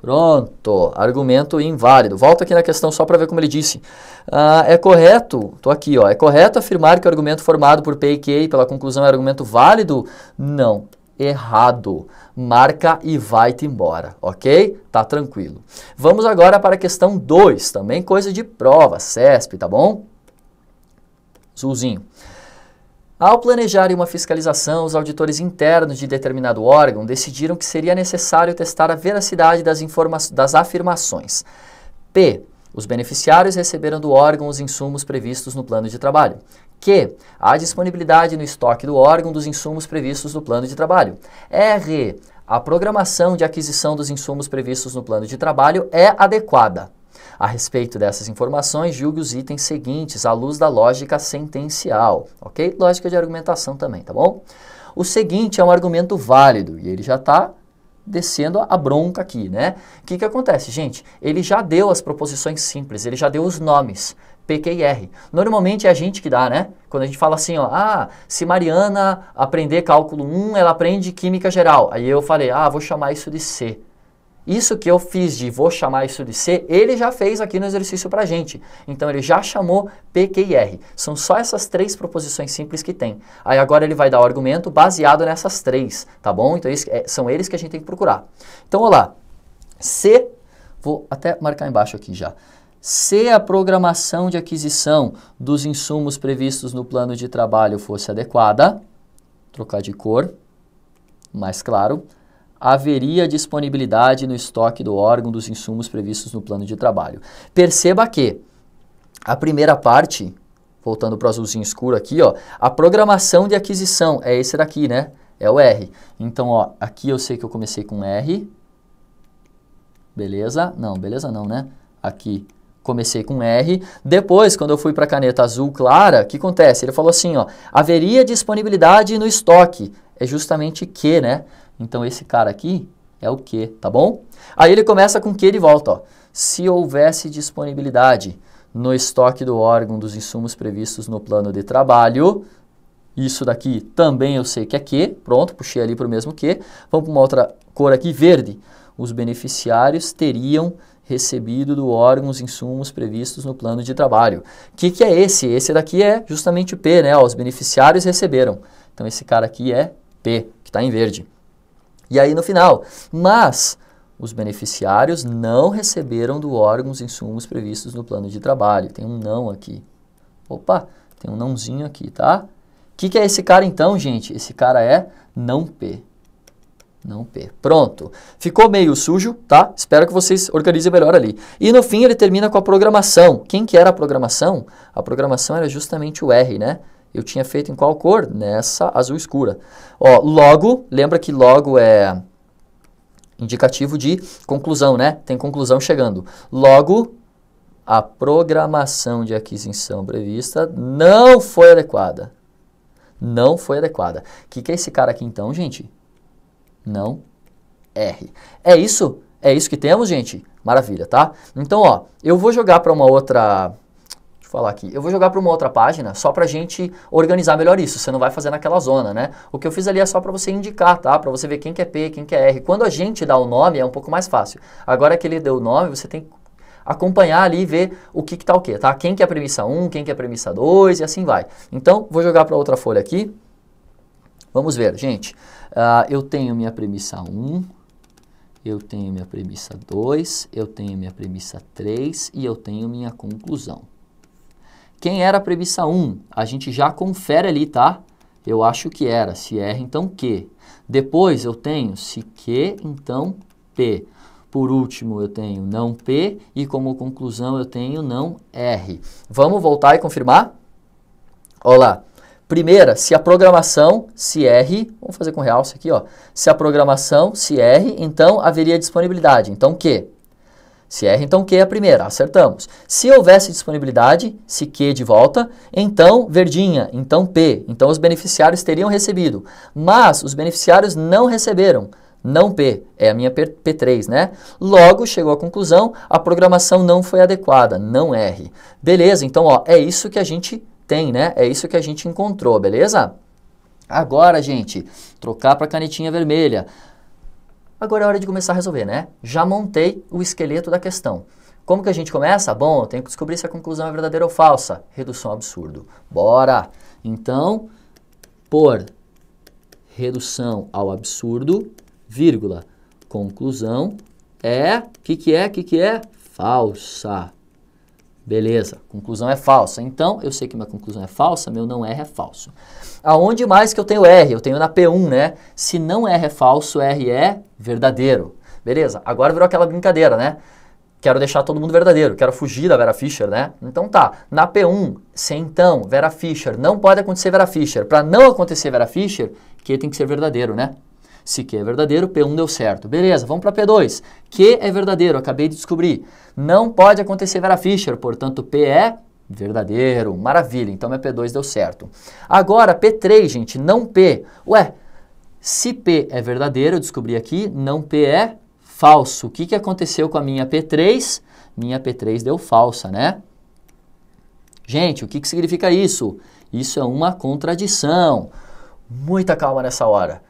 Speaker 1: Pronto, argumento inválido. Volta aqui na questão só para ver como ele disse. Ah, é correto, estou aqui, ó, é correto afirmar que o argumento formado por P e Q pela conclusão é argumento válido? Não errado. Marca e vai-te embora, ok? Tá tranquilo. Vamos agora para a questão 2, também coisa de prova, CESP, tá bom? Zulzinho. Ao planejarem uma fiscalização, os auditores internos de determinado órgão decidiram que seria necessário testar a veracidade das, das afirmações. P. Os beneficiários receberam do órgão os insumos previstos no plano de trabalho. Q. A disponibilidade no estoque do órgão dos insumos previstos no plano de trabalho. R. A programação de aquisição dos insumos previstos no plano de trabalho é adequada. A respeito dessas informações, julgue os itens seguintes à luz da lógica sentencial, ok? Lógica de argumentação também, tá bom? O seguinte é um argumento válido e ele já está descendo a bronca aqui, né? O que, que acontece, gente? Ele já deu as proposições simples, ele já deu os nomes. PQR. Normalmente é a gente que dá, né? Quando a gente fala assim, ó, ah, se Mariana aprender cálculo 1, ela aprende química geral. Aí eu falei, ah, vou chamar isso de C. Isso que eu fiz de vou chamar isso de C, ele já fez aqui no exercício para gente. Então ele já chamou PQR. São só essas três proposições simples que tem. Aí agora ele vai dar o argumento baseado nessas três, tá bom? Então isso, é, são eles que a gente tem que procurar. Então, olá. C, vou até marcar embaixo aqui já se a programação de aquisição dos insumos previstos no plano de trabalho fosse adequada, trocar de cor, mais claro, haveria disponibilidade no estoque do órgão dos insumos previstos no plano de trabalho. Perceba que a primeira parte, voltando para o azulzinho escuro aqui, ó, a programação de aquisição é esse daqui, né? É o R. Então, ó, aqui eu sei que eu comecei com R. Beleza? Não, beleza não, né? Aqui comecei com R. Depois, quando eu fui para a caneta azul clara, o que acontece? Ele falou assim, ó, haveria disponibilidade no estoque. É justamente que, né? Então esse cara aqui é o que, tá bom? Aí ele começa com que de volta, ó. Se houvesse disponibilidade no estoque do órgão dos insumos previstos no plano de trabalho, isso daqui também eu sei que é que, pronto, puxei ali para o mesmo que. Vamos para uma outra cor aqui, verde. Os beneficiários teriam recebido do órgão os insumos previstos no plano de trabalho. O que, que, é esse? Esse daqui é justamente o P, né? os beneficiários receberam. Então esse cara aqui é P, que está em verde. E aí no final, mas os beneficiários não receberam do órgão os insumos previstos no plano de trabalho. Tem um não aqui. Opa, tem um nãozinho aqui, tá? O que, que é esse cara então, gente? Esse cara é não P. Não P. Pronto. Ficou meio sujo, tá? Espero que vocês organizem melhor ali. E no fim ele termina com a programação. Quem que era a programação? A programação era justamente o R, né? Eu tinha feito em qual cor? Nessa azul escura. Ó, logo, lembra que logo é indicativo de conclusão, né? Tem conclusão chegando. Logo, a programação de aquisição prevista não foi adequada. Não foi adequada. O que, que é esse cara aqui então, gente? não R. É isso? É isso que temos, gente? Maravilha, tá? Então, ó, eu vou jogar para uma outra falar aqui. Eu vou jogar para uma outra página só para a gente organizar melhor isso. Você não vai fazer naquela zona, né? O que eu fiz ali é só para você indicar, tá? Para você ver quem que é P, quem que é R. Quando a gente dá o nome é um pouco mais fácil. Agora que ele deu o nome, você tem que acompanhar ali e ver o que, que tá o que, tá? Quem que é a premissa 1, quem que é a premissa 2 e assim vai. Então, vou jogar para outra folha aqui. Vamos ver, gente. Uh, eu tenho minha premissa 1, eu tenho minha premissa 2, eu tenho minha premissa 3 e eu tenho minha conclusão. Quem era a premissa 1? A gente já confere ali, tá? Eu acho que era. Se R, então Q. Depois eu tenho se Q, então P. Por último, eu tenho não P e como conclusão eu tenho não R. Vamos voltar e confirmar? Olá. Primeira, se a programação se R, vamos fazer com realce aqui, ó. Se a programação se R, então haveria disponibilidade. Então Q. Se R, então Q é a primeira, acertamos. Se houvesse disponibilidade, se Q de volta, então verdinha, então P. Então os beneficiários teriam recebido. Mas os beneficiários não receberam não P, é a minha P3, né? Logo, chegou à conclusão, a programação não foi adequada, não R. Beleza, então ó, é isso que a gente tem, né? É isso que a gente encontrou, beleza? Agora, gente, trocar para canetinha vermelha. Agora é hora de começar a resolver, né? Já montei o esqueleto da questão. Como que a gente começa? Bom, eu tenho que descobrir se a conclusão é verdadeira ou falsa. Redução ao absurdo. Bora! Então, por redução ao absurdo, vírgula, conclusão é, que que é, que que é? Falsa. Beleza, conclusão é falsa. Então, eu sei que minha conclusão é falsa, meu não R é falso. Aonde mais que eu tenho R? Eu tenho na P1, né? Se não R é falso, R é verdadeiro. Beleza, agora virou aquela brincadeira, né? Quero deixar todo mundo verdadeiro, quero fugir da Vera Fischer, né? Então tá, na P1, se então Vera Fischer, não pode acontecer Vera Fischer. Para não acontecer Vera Fischer, que tem que ser verdadeiro, né? Se Q é verdadeiro, P1 deu certo. Beleza, vamos para P2. Q é verdadeiro, acabei de descobrir. Não pode acontecer Vera Fischer, portanto P é verdadeiro. Maravilha, então minha P2 deu certo. Agora P3, gente, não P. Ué, se P é verdadeiro, eu descobri aqui, não P é falso. O que, que aconteceu com a minha P3? Minha P3 deu falsa, né? Gente, o que, que significa isso? Isso é uma contradição. Muita calma nessa hora.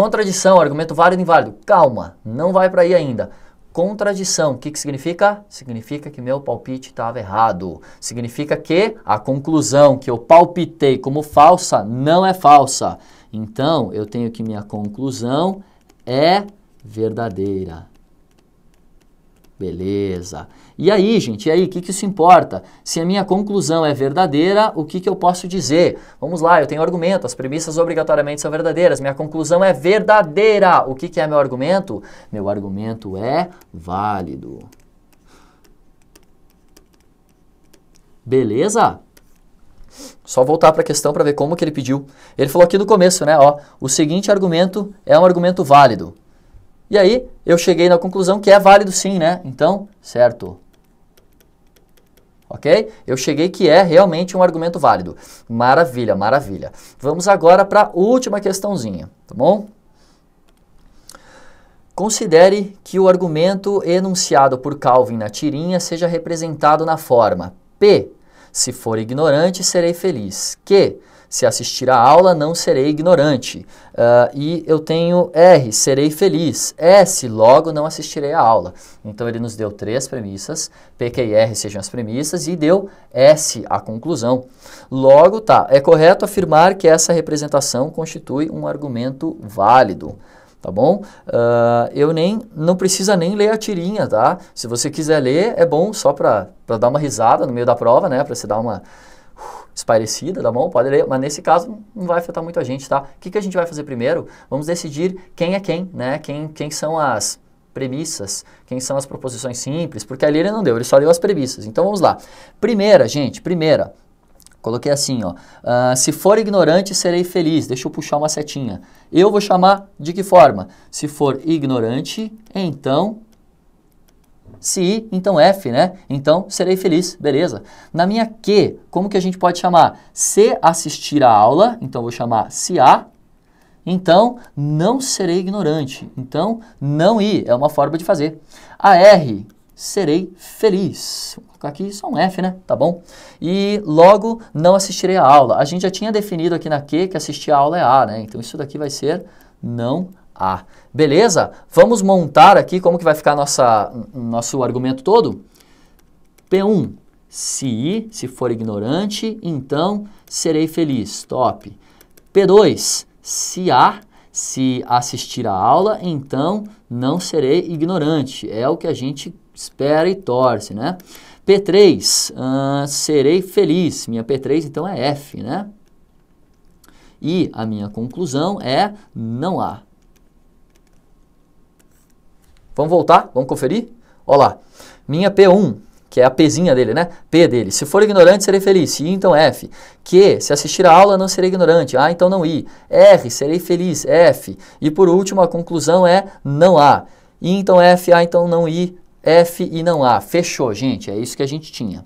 Speaker 1: Contradição, argumento válido e inválido. Calma, não vai para aí ainda. Contradição, o que, que significa? Significa que meu palpite estava errado. Significa que a conclusão que eu palpitei como falsa não é falsa. Então, eu tenho que minha conclusão é verdadeira. Beleza. E aí, gente, e aí, o que, que isso importa? Se a minha conclusão é verdadeira, o que, que eu posso dizer? Vamos lá, eu tenho argumento, as premissas obrigatoriamente são verdadeiras, minha conclusão é verdadeira. O que, que é meu argumento? Meu argumento é válido. Beleza? Só voltar para a questão para ver como que ele pediu. Ele falou aqui no começo, né? Ó, o seguinte argumento é um argumento válido. E aí eu cheguei na conclusão que é válido sim, né? Então, certo. Ok? Eu cheguei que é realmente um argumento válido. Maravilha, maravilha. Vamos agora para a última questãozinha, tá bom? Considere que o argumento enunciado por Calvin na tirinha seja representado na forma P. Se for ignorante, serei feliz. Q. Se assistir à aula, não serei ignorante. Uh, e eu tenho R, serei feliz. S, logo não assistirei à aula. Então ele nos deu três premissas, P, Q e R sejam as premissas, e deu S, a conclusão. Logo, tá, é correto afirmar que essa representação constitui um argumento válido tá bom? Uh, eu nem, não precisa nem ler a tirinha, tá? Se você quiser ler, é bom só para dar uma risada no meio da prova, né? Para você dar uma, esparecida, tá bom? Pode ler, mas nesse caso não vai afetar muito a gente, tá? O que, que a gente vai fazer primeiro? Vamos decidir quem é quem, né? Quem, quem são as premissas, quem são as proposições simples, porque ali ele não deu, ele só deu as premissas. Então vamos lá. Primeira, gente, primeira. Coloquei assim, ó. Uh, se for ignorante, serei feliz. Deixa eu puxar uma setinha. Eu vou chamar de que forma? Se for ignorante, então se I, então F, né? Então serei feliz, beleza. Na minha Q, como que a gente pode chamar? Se assistir à aula, então vou chamar se A. Então, não serei ignorante. Então, não I, é uma forma de fazer. A R, serei feliz. Vou colocar aqui só um F, né? Tá bom? E logo, não assistirei à aula. A gente já tinha definido aqui na Q que assistir à aula é A, né? Então, isso daqui vai ser não a. Ah, beleza? Vamos montar aqui como que vai ficar nossa, nosso argumento todo? P1. Se I, se for ignorante, então serei feliz. Top. P2. Se A, se assistir à aula, então não serei ignorante. É o que a gente espera e torce, né? P3, uh, ah, serei feliz. Minha P3 então é F, né? E a minha conclusão é não há. Vamos voltar? Vamos conferir? Olha lá. Minha P1, que é a Pzinha dele, né? P dele. Se for ignorante, serei feliz. I, então F. Q, se assistir a aula, não serei ignorante. A, então não I. R, serei feliz. F. E por último, a conclusão é não A. I, então F. A, então não I. F e não A. Fechou, gente. É isso que a gente tinha.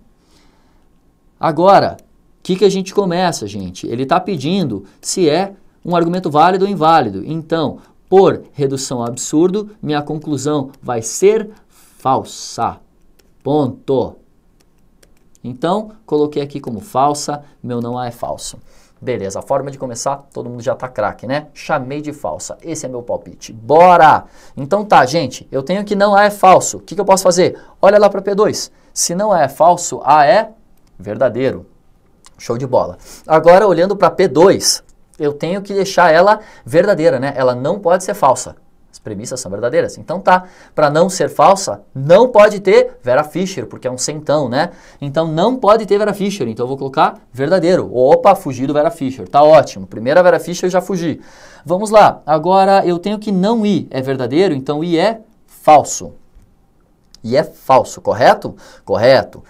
Speaker 1: Agora, o que, que a gente começa, gente? Ele está pedindo se é um argumento válido ou inválido. Então, por redução absurdo, minha conclusão vai ser falsa. Ponto. Então, coloquei aqui como falsa, meu não é falso. Beleza, a forma de começar, todo mundo já tá craque, né? Chamei de falsa. Esse é meu palpite. Bora! Então tá, gente, eu tenho que não A é falso. O que, que eu posso fazer? Olha lá para P2. Se não A é falso, A é verdadeiro. Show de bola. Agora, olhando para P2, eu tenho que deixar ela verdadeira, né? Ela não pode ser falsa. As premissas são verdadeiras. Então tá, para não ser falsa, não pode ter Vera Fischer, porque é um centão, né? Então não pode ter Vera Fischer, então eu vou colocar verdadeiro. Opa, fugi do Vera Fischer, tá ótimo. Primeira Vera Fischer, já fugi. Vamos lá, agora eu tenho que não ir é verdadeiro, então ir é falso. E é falso, correto? Correto.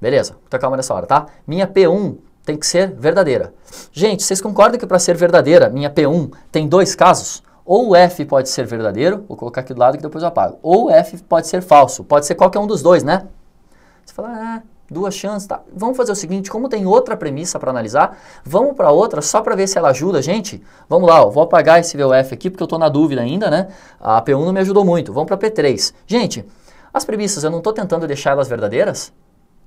Speaker 1: Beleza, muita calma nessa hora, tá? Minha P1 tem que ser verdadeira. Gente, vocês concordam que para ser verdadeira, minha P1 tem dois casos? Ou o F pode ser verdadeiro, vou colocar aqui do lado que depois eu apago. Ou o F pode ser falso, pode ser qualquer um dos dois, né? Você fala, ah, duas chances, tá? Vamos fazer o seguinte, como tem outra premissa para analisar, vamos para outra só para ver se ela ajuda gente. Vamos lá, ó, vou apagar esse VUF aqui porque eu estou na dúvida ainda, né? A P1 não me ajudou muito. Vamos para P3. Gente, as premissas eu não estou tentando deixar elas verdadeiras?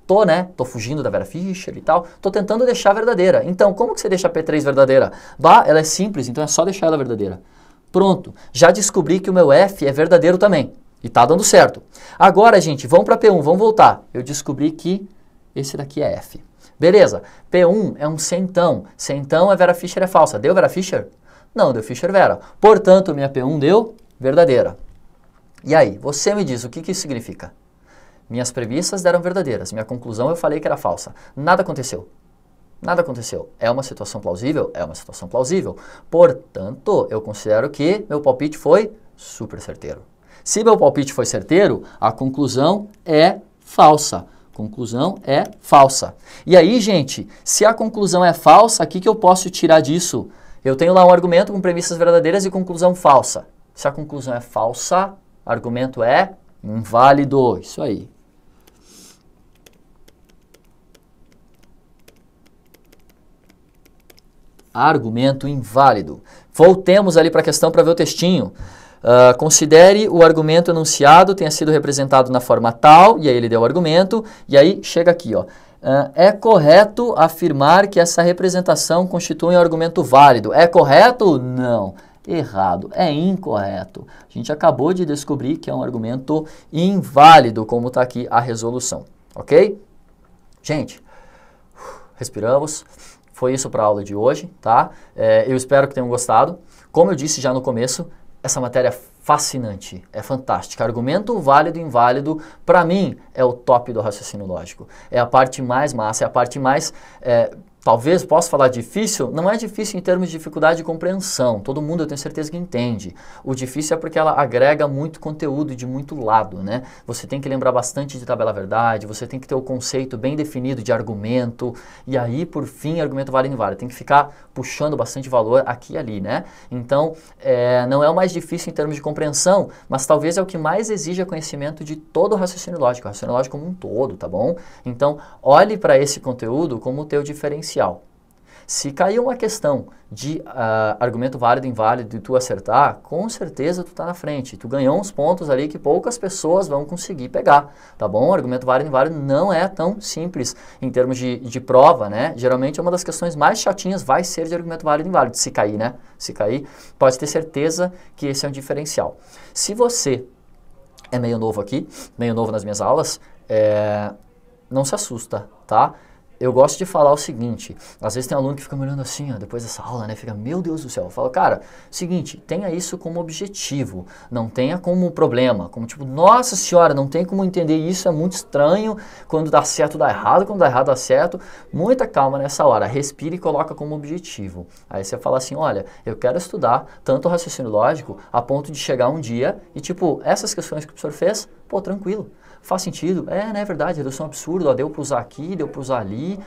Speaker 1: tô, né? Tô fugindo da Vera Fischer e tal. Tô tentando deixar verdadeira. Então, como que você deixa a P3 verdadeira? Bah, ela é simples, então é só deixar ela verdadeira. Pronto, já descobri que o meu F é verdadeiro também. E tá dando certo. Agora, gente, vamos para P1, vamos voltar. Eu descobri que esse daqui é F. Beleza, P1 é um centão. Centão é Vera Fischer é falsa. Deu Vera Fischer? Não, deu Fischer Vera. Portanto, minha P1 deu verdadeira. E aí, você me diz o que, que isso significa? Minhas premissas deram verdadeiras, minha conclusão eu falei que era falsa. Nada aconteceu. Nada aconteceu. É uma situação plausível? É uma situação plausível. Portanto, eu considero que meu palpite foi super certeiro. Se meu palpite foi certeiro, a conclusão é falsa. Conclusão é falsa. E aí, gente, se a conclusão é falsa, o que, que eu posso tirar disso? Eu tenho lá um argumento com premissas verdadeiras e conclusão falsa. Se a conclusão é falsa, argumento é inválido. Isso aí. argumento inválido. Voltemos ali para a questão para ver o textinho. Uh, considere o argumento enunciado tenha sido representado na forma tal, e aí ele deu o argumento, e aí chega aqui, ó. Uh, é correto afirmar que essa representação constitui um argumento válido. É correto? Não. Errado. É incorreto. A gente acabou de descobrir que é um argumento inválido, como está aqui a resolução. Ok? Gente, respiramos. Foi isso para a aula de hoje, tá? É, eu espero que tenham gostado. Como eu disse já no começo, essa matéria é fascinante, é fantástica. Argumento válido e inválido, para mim, é o top do raciocínio lógico. É a parte mais massa, é a parte mais... É, talvez possa falar difícil, não é difícil em termos de dificuldade de compreensão. Todo mundo eu tenho certeza que entende. O difícil é porque ela agrega muito conteúdo de muito lado, né? Você tem que lembrar bastante de tabela verdade, você tem que ter o conceito bem definido de argumento, e aí por fim argumento vale não vale. Tem que ficar puxando bastante valor aqui e ali, né? Então, é, não é o mais difícil em termos de compreensão, mas talvez é o que mais exija conhecimento de todo o raciocínio lógico, o raciocínio lógico como um todo, tá bom? Então, olhe para esse conteúdo como o teu diferencial se cair uma questão de uh, argumento válido, inválido e tu acertar, com certeza tu está na frente. Tu ganhou uns pontos ali que poucas pessoas vão conseguir pegar, tá bom? Argumento válido, inválido não é tão simples em termos de, de prova, né? Geralmente é uma das questões mais chatinhas vai ser de argumento válido, inválido, se cair, né? Se cair, pode ter certeza que esse é um diferencial. Se você é meio novo aqui, meio novo nas minhas aulas, é, não se assusta, tá? eu gosto de falar o seguinte: às vezes tem aluno que fica me olhando assim, ó, depois dessa aula, né? Fica, meu Deus do céu. Eu falo, cara, seguinte, tenha isso como objetivo, não tenha como problema. Como tipo, nossa senhora, não tem como entender isso, é muito estranho. Quando dá certo, dá errado, quando dá errado, dá certo. Muita calma nessa hora, respira e coloca como objetivo. Aí você fala assim: olha, eu quero estudar tanto o raciocínio lógico a ponto de chegar um dia e, tipo, essas questões que o professor fez, pô, tranquilo. Faz sentido? É, né, é verdade, redução é absurda, ó, deu para usar aqui, deu para usar ali.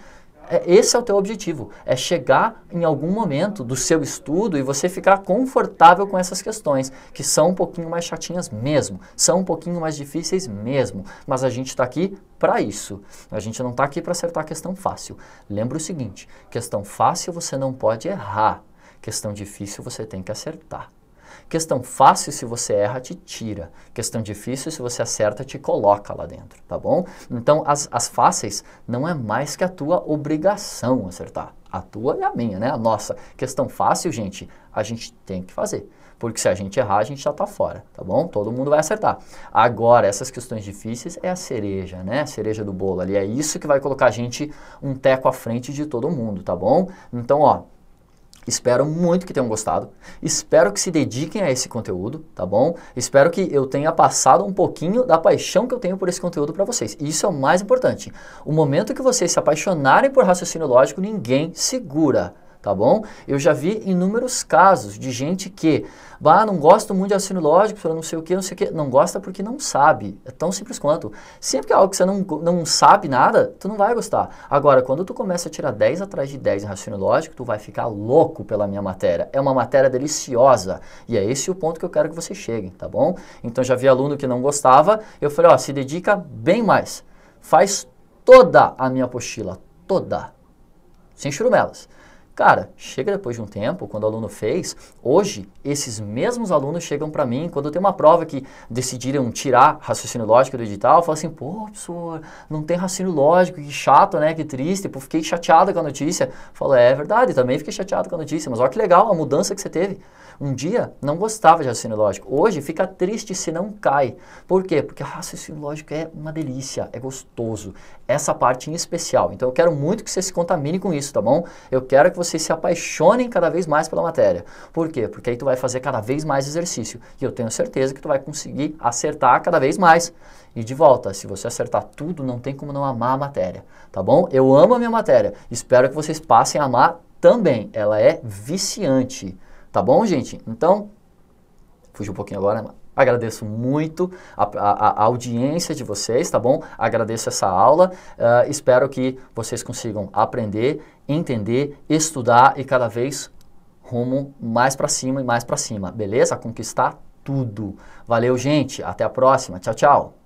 Speaker 1: É, esse é o teu objetivo, é chegar em algum momento do seu estudo e você ficar confortável com essas questões, que são um pouquinho mais chatinhas mesmo, são um pouquinho mais difíceis mesmo, mas a gente está aqui para isso. A gente não está aqui para acertar questão fácil. Lembra o seguinte, questão fácil você não pode errar, questão difícil você tem que acertar. Questão fácil, se você erra, te tira. Questão difícil, se você acerta, te coloca lá dentro, tá bom? Então, as, as fáceis não é mais que a tua obrigação acertar. A tua e a minha, né? A nossa. Questão fácil, gente, a gente tem que fazer. Porque se a gente errar, a gente já está fora, tá bom? Todo mundo vai acertar. Agora, essas questões difíceis é a cereja, né? A cereja do bolo ali. É isso que vai colocar a gente um teco à frente de todo mundo, tá bom? Então, ó, Espero muito que tenham gostado. Espero que se dediquem a esse conteúdo, tá bom? Espero que eu tenha passado um pouquinho da paixão que eu tenho por esse conteúdo para vocês. E isso é o mais importante. O momento que vocês se apaixonarem por raciocínio lógico, ninguém segura tá bom? Eu já vi inúmeros casos de gente que, ah, não gosto muito de assino lógico, não sei o que, não sei o que, não gosta porque não sabe. É tão simples quanto. Sempre que é algo que você não, não sabe nada, tu não vai gostar. Agora, quando tu começa a tirar 10 atrás de 10 em raciocínio lógico, tu vai ficar louco pela minha matéria. É uma matéria deliciosa. E é esse o ponto que eu quero que você chegue, tá bom? Então já vi aluno que não gostava, eu falei, ó, se dedica bem mais. Faz toda a minha apostila, toda. Sem churumelas. Cara, chega depois de um tempo, quando o aluno fez, hoje esses mesmos alunos chegam para mim, quando eu tenho uma prova que decidiram tirar raciocínio lógico do edital, falam assim, pô, professor, não tem raciocínio lógico, que chato, né, que triste, pô, fiquei chateado com a notícia. Falo, é, é verdade, também fiquei chateado com a notícia, mas olha que legal a mudança que você teve. Um dia não gostava de raciocínio lógico, hoje fica triste se não cai. Por quê? Porque raciocínio lógico é uma delícia, é gostoso, essa parte em especial. Então eu quero muito que você se contamine com isso, tá bom? Eu quero que você vocês se apaixonem cada vez mais pela matéria. Por quê? Porque aí tu vai fazer cada vez mais exercício. E eu tenho certeza que tu vai conseguir acertar cada vez mais. E de volta, se você acertar tudo, não tem como não amar a matéria, tá bom? Eu amo a minha matéria. Espero que vocês passem a amar também. Ela é viciante, tá bom, gente? Então, fugiu um pouquinho agora, né? Agradeço muito a, a, a, audiência de vocês, tá bom? Agradeço essa aula. Uh, espero que vocês consigam aprender, entender, estudar e cada vez rumo mais para cima e mais para cima, beleza? Conquistar tudo. Valeu, gente. Até a próxima. Tchau, tchau.